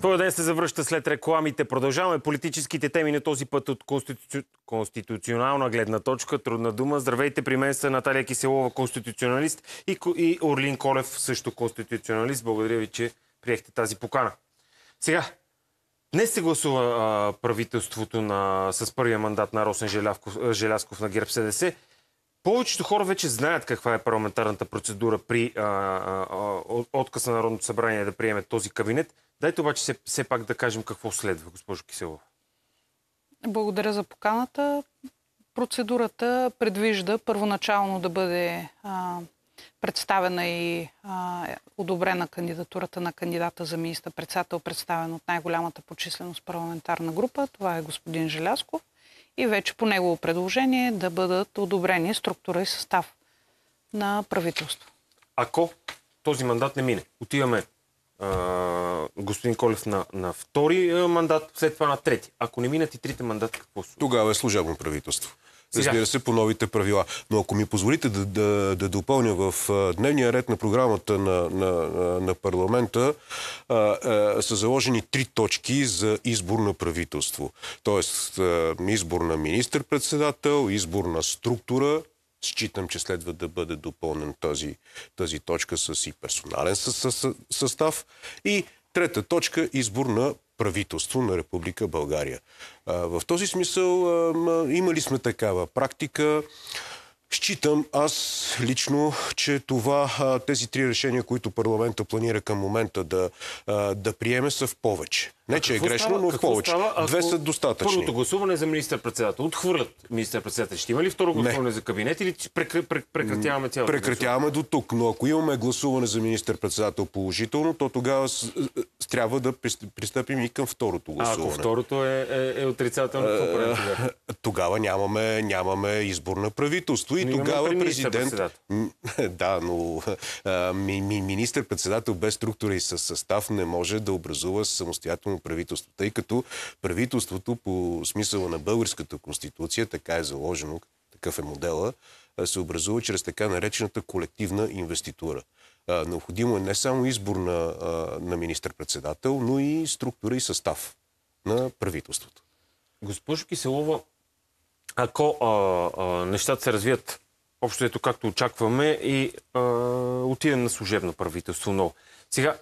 Твой ден се завръща след рекламите. Продължаваме политическите теми на този път от конституционална гледна точка. Трудна дума. Здравейте, при мен са Наталия Киселова, конституционалист и, и Орлин Колев, също конституционалист. Благодаря ви, че приехте тази покана. Сега, Днес се гласува а, правителството на, с първия мандат на Росен Желясков на ГЕРБ СДС повечето хора вече знаят каква е парламентарната процедура при а, а, от, отказ на Народното събрание да приеме този кабинет. Дайте обаче все, все пак да кажем какво следва, госпожо Киселова. Благодаря за поканата. Процедурата предвижда първоначално да бъде а, представена и а, одобрена кандидатурата на кандидата за министър-председател, представен от най-голямата по численост парламентарна група. Това е господин Желясков и вече по негово предложение да бъдат одобрени структура и състав на правителство. Ако този мандат не мине, отиваме господин Колев на, на втори мандат, след това на трети. Ако не минат и трите мандата, какво се Тогава е служебно правителство разбира се, по новите правила. Но ако ми позволите да, да, да допълня в дневния ред на програмата на, на, на парламента а, а, са заложени три точки за избор на правителство. Тоест а, избор на министр-председател, избор на структура, Считам, че следва да бъде допълнен тази, тази точка с и персонален със, със, състав. И трета точка избор на правителство на Република България. В този смисъл имали сме такава практика. Считам аз лично, че това, тези три решения, които парламента планира към момента да, да приеме, са в повече. Не, че е грешно, но в повече. Става, Две са достатъчни. Първото гласуване за министър-председател. Отхвърлят министър-председател. Ще има ли второ гласуване не. за кабинет или прекратяваме цялото? Прекратяваме до тук, но ако имаме гласуване за министър-председател положително, то тогава е, е, трябва да пристъпим и към второто гласуване. А ако второто е, е, е отрицателно, какво е, тогава? Тогава нямаме, нямаме избор на правителство и но тогава президент... Да, но министър-председател без структура и със състав не може да образува самостоятелно изпълнително правителство, тъй като правителството по смисъла на българската конституция, така е заложено, такъв е модела, се образува чрез така наречената колективна инвеститура. Необходимо е не само избор на, на министр-председател, но и структура и състав на правителството. Госпожо Киселова, ако а, а, нещата се развият общо ето както очакваме и а, отидем на служебно правителство. Но сега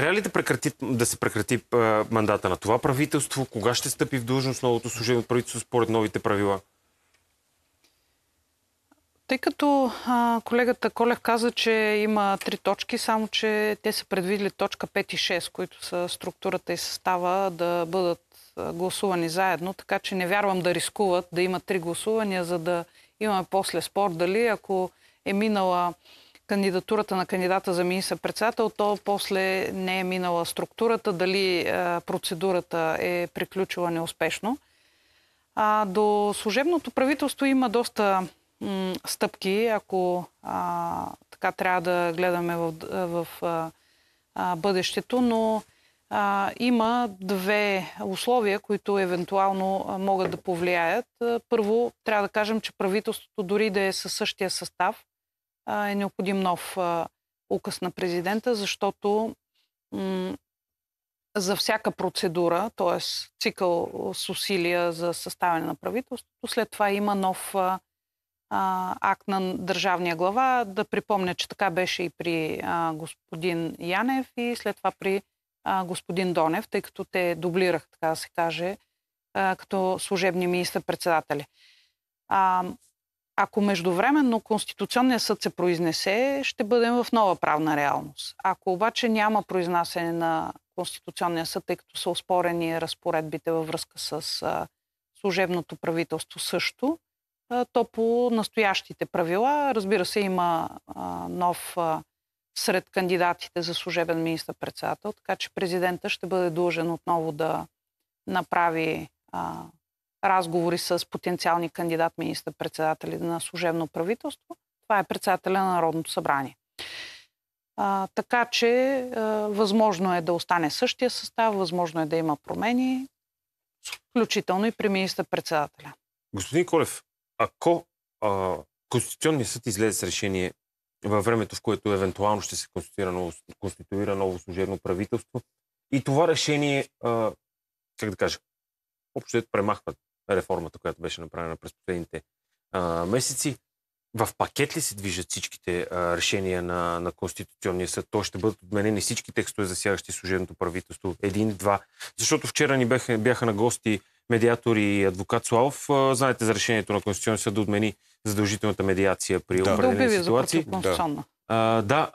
трябва ли да, прекрати, да се прекрати а, мандата на това правителство? Кога ще стъпи в длъжност новото служебно правителство според новите правила? Тъй като а, колегата Колев каза, че има три точки, само че те са предвидили точка 5 и 6, които са структурата и състава да бъдат гласувани заедно, така че не вярвам да рискуват да има три гласувания, за да имаме после спор дали ако е минала кандидатурата на кандидата за министър-председател, то после не е минала структурата, дали е, процедурата е приключила неуспешно. А, до служебното правителство има доста стъпки, ако а, така трябва да гледаме в, в а, бъдещето, но а, има две условия, които евентуално могат да повлияят. Първо, трябва да кажем, че правителството дори да е със същия състав, е необходим нов указ на президента, защото за всяка процедура, т.е. цикъл с усилия за съставяне на правителството, след това има нов а, акт на държавния глава. Да припомня, че така беше и при а, господин Янев и след това при а, господин Донев, тъй като те дублирах, така да се каже, а, като служебни министър-председатели. Ако междувременно Конституционният съд се произнесе, ще бъдем в нова правна реалност. Ако обаче няма произнасене на Конституционния съд, тъй като са оспорени разпоредбите във връзка с а, служебното правителство също, а, то по настоящите правила, разбира се, има а, нов сред кандидатите за служебен министър-председател, така че президента ще бъде дължен отново да направи разговори с потенциални кандидат министър-председатели на служебно правителство. Това е председателя на Народното събрание. А, така че а, възможно е да остане същия състав, възможно е да има промени, включително и при министър-председателя. Господин Колев, ако а, Конституционният съд излезе с решение във времето, в което евентуално ще се конституира ново, конституира ново служебно правителство, и това решение, а, как да кажа, общо премахва реформата, която беше направена през последните а, месеци. В пакет ли се движат всичките а, решения на, на Конституционния съд? То ще бъдат отменени всички текстове, засягащи служебното правителство. Един, два. Защото вчера ни бяха, бяха на гости медиатор и адвокат Славов. Знаете за решението на Конституционния съд да отмени задължителната медиация при да. определени да е ситуации. Да. А, да,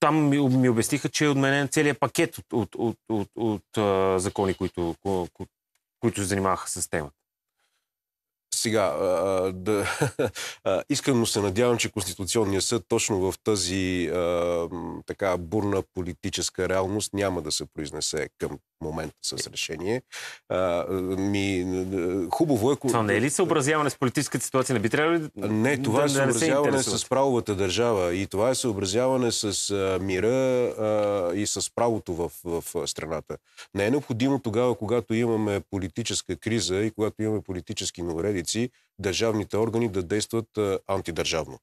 там ми, ми обясниха, че е отменен целият пакет от, от, от, от, от а, закони, които, ко, ко, които се занимаваха с темата. Сега, а, да, а, искрено се надявам, че Конституционният съд точно в тази а, така бурна политическа реалност няма да се произнесе към момента с е. решение. А, ми, хубаво е... Това не е ли съобразяване с политическата ситуация? Не би трябвало ли... Не, това да, е съобразяване да с правовата държава и това е съобразяване с а, мира а, и с правото в, в страната. Не е необходимо тогава, когато имаме политическа криза и когато имаме политически новореди институции, държавните органи да действат антидържавно.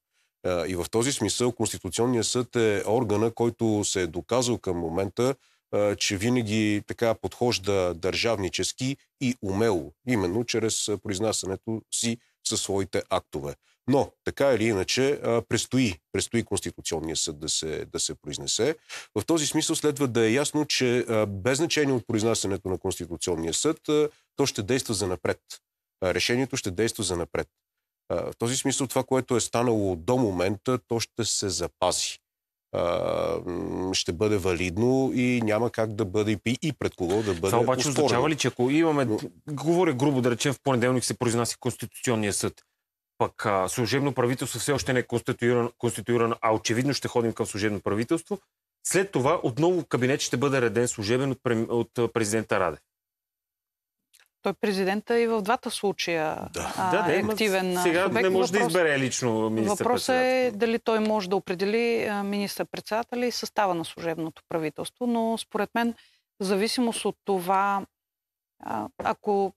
И в този смисъл Конституционният съд е органа, който се е доказал към момента, че винаги така подхожда държавнически и умело, именно чрез произнасянето си със своите актове. Но, така или иначе, предстои, предстои Конституционния съд да се, да се произнесе. В този смисъл следва да е ясно, че без значение от произнасянето на Конституционния съд, то ще действа за напред решението ще действа за напред. В този смисъл това, което е станало до момента, то ще се запази. Ще бъде валидно и няма как да бъде и пред кого да бъде. Това обаче означава ли, че ако имаме, Но... говоря грубо, да речем в понеделник се произнася Конституционния съд, пък а, служебно правителство все още не е конституирано, а очевидно ще ходим към служебно правителство, след това отново кабинет ще бъде реден служебен от, от президента Раде. Той е президента и в двата случая да. А, да, е активен да, Сега субект. не може въпрос, да избере лично министър Въпросът е дали той може да определи министър председател и състава на служебното правителство, но според мен в зависимост от това, ако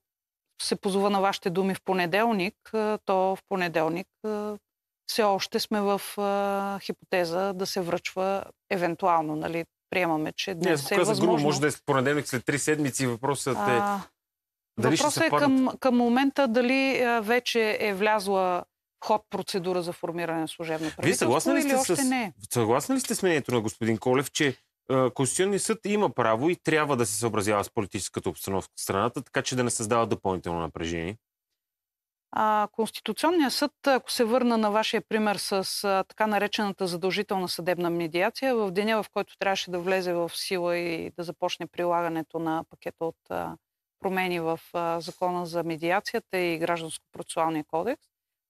се позова на вашите думи в понеделник, то в понеделник все още сме в хипотеза да се връчва евентуално, нали? Приемаме, че днес Не, е възможно. Грубо, може да е понеделник след три седмици. Въпросът а... е дали Въпросът е към, към момента дали е, вече е влязла ход процедура за формиране на служебно правителство Вие съгласни ли сте още с... не? Съгласни ли сте с мнението на господин Колев, че е, Конституционният съд има право и трябва да се съобразява с политическата обстановка в страната, така че да не създава допълнително напрежение? А, Конституционният съд, ако се върна на вашия пример с а, така наречената задължителна съдебна медиация, в деня, в който трябваше да влезе в сила и да започне прилагането на пакета от а, промени в а, закона за медиацията и гражданско-процесуалния кодекс,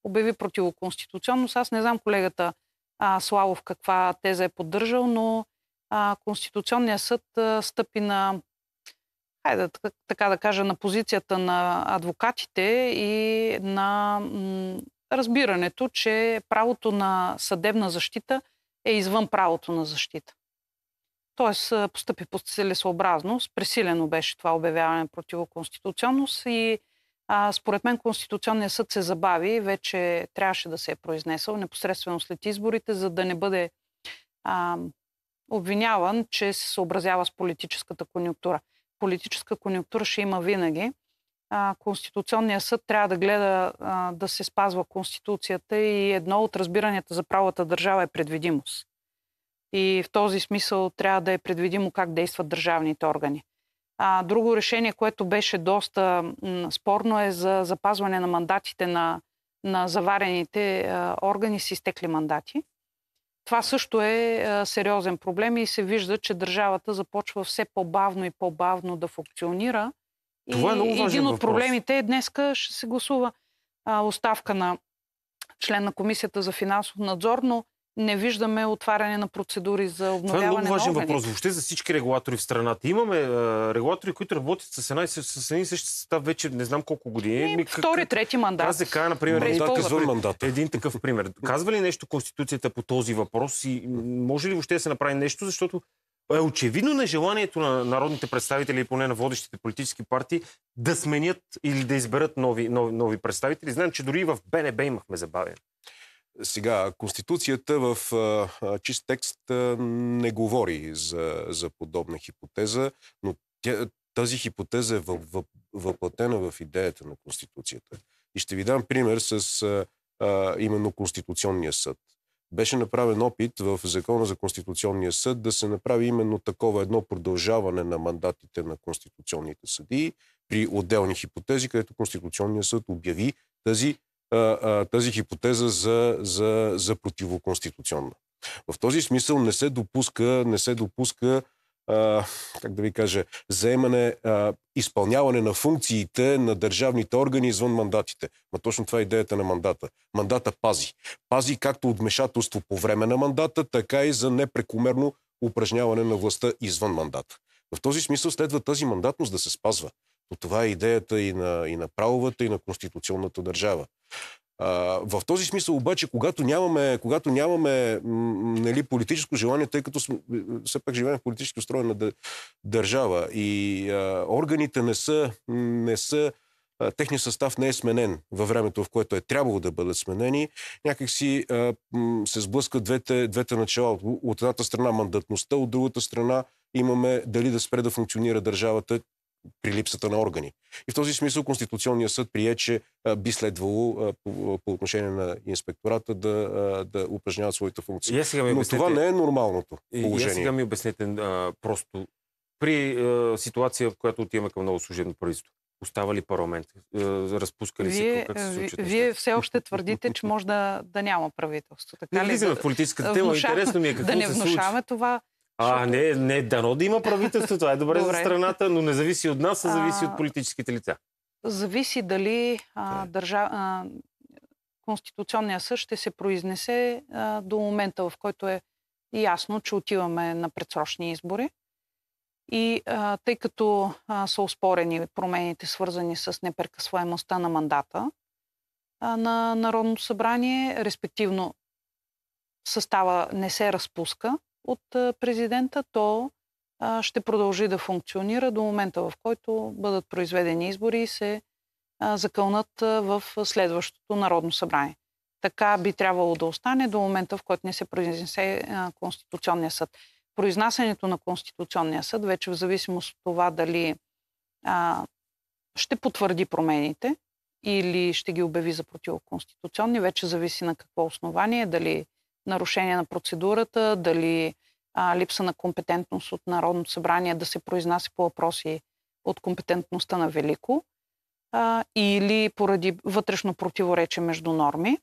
обяви противоконституционност. Аз не знам колегата а, Славов каква теза е поддържал, но а, Конституционният съд а, стъпи на, хайде така да кажа, на позицията на адвокатите и на м, разбирането, че правото на съдебна защита е извън правото на защита. Т.е. постъпи по целесообразно, пресилено беше това обявяване противоконституционност и а, според мен Конституционният съд се забави, вече трябваше да се е произнесъл непосредствено след изборите, за да не бъде а, обвиняван, че се съобразява с политическата конюнктура. Политическа конюнктура ще има винаги. А, Конституционният съд трябва да гледа а, да се спазва Конституцията и едно от разбиранията за правата държава е предвидимост и в този смисъл трябва да е предвидимо как действат държавните органи. А, друго решение, което беше доста м, спорно е за запазване на мандатите на, на заварените а, органи с изтекли мандати. Това също е а, сериозен проблем и се вижда, че държавата започва все по-бавно и по-бавно да функционира. Това е много важен един от въпрос. проблемите е днеска ще се гласува а, оставка на член на Комисията за финансов надзор, но не виждаме отваряне на процедури за обновяване на Това е много важен въпрос въобще за всички регулатори в страната. Имаме регулатори, които работят с, една, с, с един същи състав вече не знам колко години. И, как, втори, трети мандат. АЗК, е, например, мандат, е мандат. един такъв пример. Казва ли нещо Конституцията по този въпрос и може ли въобще да се направи нещо, защото е очевидно нежеланието на народните представители и поне на водещите политически партии да сменят или да изберат нови, нови, нови представители. Знаем, че дори и в БНБ имахме забавяне. Сега, Конституцията в а, чист текст а, не говори за, за подобна хипотеза, но тя, тази хипотеза е въплатена в идеята на Конституцията. И ще ви дам пример с а, а, именно Конституционния съд. Беше направен опит в Закона за Конституционния съд да се направи именно такова едно продължаване на мандатите на конституционните съдии при отделни хипотези, където Конституционния съд обяви тази тази хипотеза за, за, за противоконституционна. В този смисъл не се допуска, не се допуска а, как да ви кажа, заемане, а, изпълняване на функциите на държавните органи извън мандатите. Ма точно това е идеята на мандата. Мандата пази. Пази както от по време на мандата, така и за непрекомерно упражняване на властта извън мандата. В този смисъл следва тази мандатност да се спазва. Но това е идеята и на, и на правовата, и на конституционната държава в този смисъл обаче, когато нямаме, когато нямаме нали, политическо желание, тъй като сме, е, е, все пак живеем в политически устроена държава и а, органите не са, не са техният състав не е сменен във времето, в което е трябвало да бъдат сменени, някакси а, се сблъскат двете, двете начала. От едната страна мандатността, от другата страна имаме дали да спре да функционира държавата при липсата на органи. И в този смисъл Конституционният съд прие, че би следвало по, отношение на инспектората да, да упражняват своите функции. Но това не е нормалното положение. И сега ми обяснете просто при ситуация, в която отиваме към ново служебно правителство. Остава ли парламент? Разпуска ли вие, се? Как се Вие, все още твърдите, че може да, да няма правителство. Така не влизаме в политическата тема. Интересно ми е какво да не се внушаваме случва. това а, не, не, дано да има правителство. Това е добре, добре. за страната, но не зависи от нас, а зависи от политическите лица. Зависи дали а, е. държа, а, Конституционния съд ще се произнесе а, до момента, в който е ясно, че отиваме на предсрочни избори. И а, тъй като а, са успорени промените, свързани с непрекъсваемостта на мандата а, на Народното събрание, респективно състава не се разпуска, от президента, то ще продължи да функционира до момента, в който бъдат произведени избори и се закълнат в следващото Народно събрание. Така би трябвало да остане до момента, в който не се произнесе Конституционния съд. Произнасянето на Конституционния съд, вече в зависимост от това дали а, ще потвърди промените или ще ги обяви за противоконституционни, вече зависи на какво основание, дали нарушение на процедурата, дали а, липса на компетентност от Народното събрание да се произнася по въпроси от компетентността на Велико а, или поради вътрешно противоречие между норми,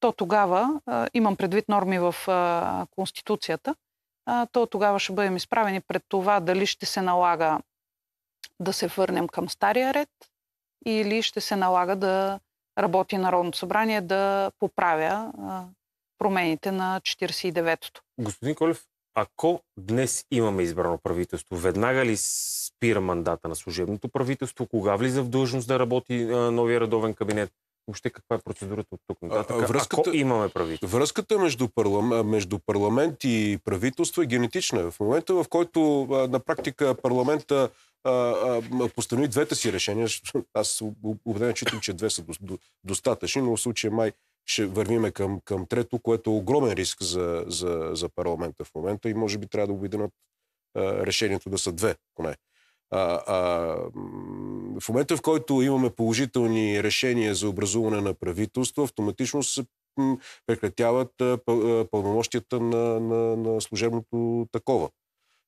то тогава, а, имам предвид норми в а, Конституцията, а, то тогава ще бъдем изправени пред това дали ще се налага да се върнем към стария ред или ще се налага да работи Народното събрание да поправя а, промените на 49-то. Господин Колев, ако днес имаме избрано правителство, веднага ли спира мандата на служебното правителство? Кога влиза в длъжност да работи а, новия редовен кабинет? Въобще каква е процедурата от тук нататък? Връзката, Ако имаме правителство? Връзката между парламент, между парламент и правителство е генетична. В момента, в който а, на практика парламента постанови двете си решения, аз убеден читам, че две са достатъчни, но в случая май ще вървиме към, към трето, което е огромен риск за, за, за парламента в момента и може би трябва да обединат решението да са две, поне. А, а, в момента, в който имаме положителни решения за образуване на правителство, автоматично се прекратяват пълномощията на, на, на служебното такова.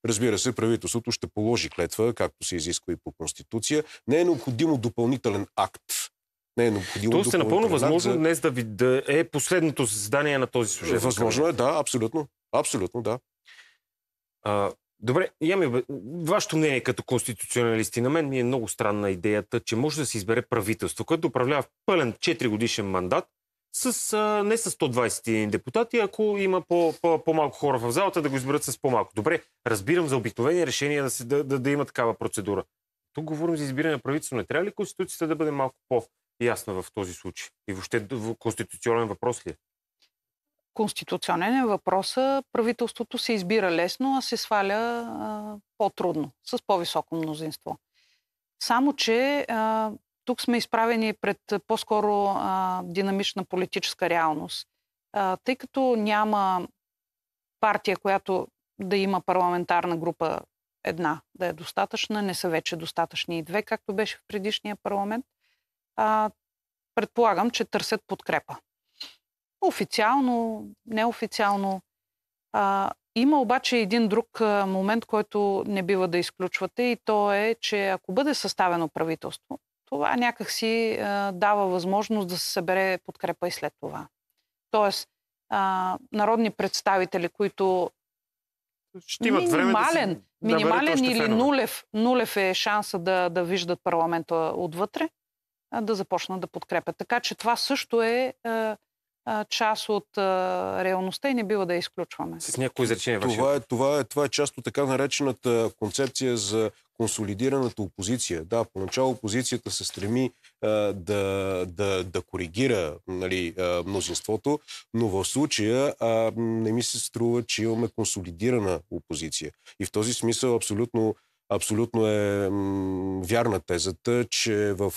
Разбира се, правителството ще положи клетва, както се изисква и по Конституция. Не е необходимо допълнителен акт не е необходимо. Тоест е напълно възможно за... днес да, ви, да е последното заседание на този служебен. Възможно е, да, абсолютно. Абсолютно, да. А, добре, имаме вашето мнение като конституционалисти. На мен ми е много странна идеята, че може да се избере правителство, което управлява в пълен 4 годишен мандат, с, а, не с 120 депутати, ако има по, по, по-малко хора в залата, да го изберат с по-малко. Добре, разбирам за обикновени решения да, се, да, да, да има такава процедура. Тук говорим за избиране на правителство. Не трябва ли Конституцията да бъде малко по- ясна в този случай? И въобще конституционен въпрос ли е? Конституционен е въпроса. Правителството се избира лесно, а се сваля а, по-трудно, с по-високо мнозинство. Само, че а, тук сме изправени пред по-скоро а, динамична политическа реалност. А, тъй като няма партия, която да има парламентарна група една, да е достатъчна, не са вече достатъчни и две, както беше в предишния парламент, а, предполагам, че търсят подкрепа. Официално, неофициално. А, има обаче един друг момент, който не бива да изключвате и то е, че ако бъде съставено правителство, това някакси а, дава възможност да се събере подкрепа и след това. Тоест, а, народни представители, които ще имат минимален, време да си... минимален или нулев, нулев е шанса да, да виждат парламента отвътре, да започнат да подкрепят. Така че това също е, е, е част от е, реалността и не бива да я изключваме. С някои изречения. Това е, това, е, това е част от така наречената концепция за консолидираната опозиция. Да, поначало опозицията се стреми а, да, да, да коригира нали, а, мнозинството, но в случая а, не ми се струва, че имаме консолидирана опозиция. И в този смисъл абсолютно Абсолютно е вярна тезата, че в,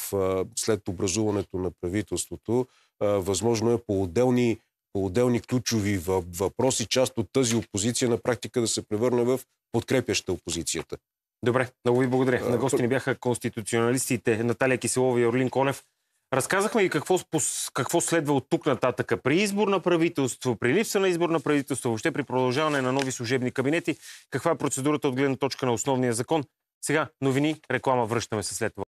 след образуването на правителството възможно е по отделни, по отделни ключови въпроси, част от тази опозиция на практика да се превърне в подкрепяща опозицията. Добре, много ви благодаря. На гости ни бяха конституционалистите Наталия Киселова и Орлин Конев. Разказахме и какво, какво следва от тук нататъка. При избор на правителство, при липса на избор на правителство, въобще при продължаване на нови служебни кабинети, каква е процедурата от гледна точка на основния закон. Сега новини, реклама, връщаме се след това.